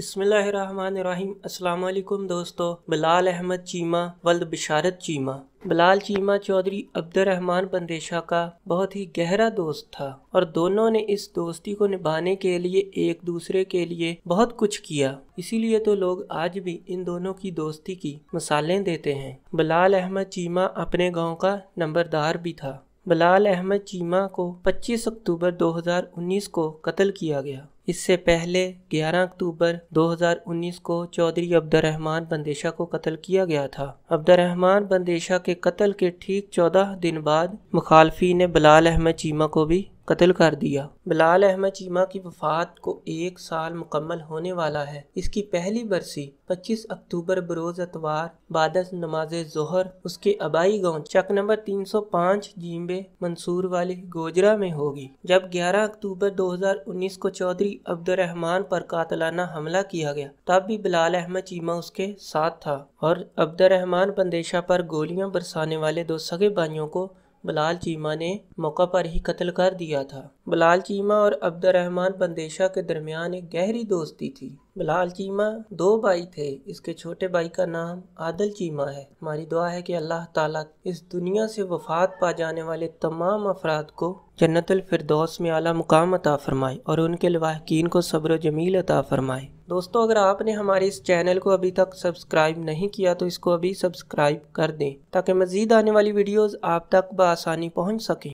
अस्सलाम वालेकुम दोस्तों बिलाल अहमद चीमा वल्द बिशारत चीमा बिलाल चीमा चौधरी रहमान बंदेशा का बहुत ही गहरा दोस्त था और दोनों ने इस दोस्ती को निभाने के लिए एक दूसरे के लिए बहुत कुछ किया इसीलिए तो लोग आज भी इन दोनों की दोस्ती की मिसालें देते हैं बिलाल अहमद चीमा अपने गाँव का नंबरदार भी था बिलाल अहमद चीमा को 25 अक्टूबर 2019 को कत्ल किया गया इससे पहले 11 अक्टूबर 2019 को चौधरी अब्दुलरहमान बंदेशा को कत्ल किया गया था अब्दुलरहमान बंदेशा के कत्ल के ठीक 14 दिन बाद मुखालफी ने बलाल अहमद चीमा को भी कत्ल कर दिया बिलाल अहमद चीमा की वफात को एक साल मुकम्मल होने वाला है इसकी पहली बरसी 25 अक्टूबर बरोज अतवार बाद नमाज जोहर उसके अबाई गांव चक नंबर 305 जीम्बे मंसूर वाले गोजरा में होगी जब 11 अक्टूबर 2019 को चौधरी अब्दुलरहमान पर कातलाना हमला किया गया तब भी बिलाल अहमद चीमा उसके साथ था और अब्दुलरहमान बंदेशा पर गोलियां बरसाने वाले दो सगे भाइयों को बलाल चीमा ने मौका पर ही कत्ल कर दिया था बलाल चीमा और अब्दुलरहमान बंदेशा के दरमियान एक गहरी दोस्ती थी बिलाल चीमा दो भाई थे इसके छोटे भाई का नाम आदल चीमा है हमारी दुआ है कि अल्लाह ताला इस दुनिया से वफात पा जाने वाले तमाम अफराद को जन्नतफरदौस में आला मुकाम अता फ़रमाए और उनके लवाहकिन को सब्र जमील अता फ़रमाए दोस्तों अगर आपने हमारे इस चैनल को अभी तक सब्सक्राइब नहीं किया तो इसको अभी सब्सक्राइब कर दें ताकि मज़ीद आने वाली वीडियोज़ आप तक बसानी पहुँच सकें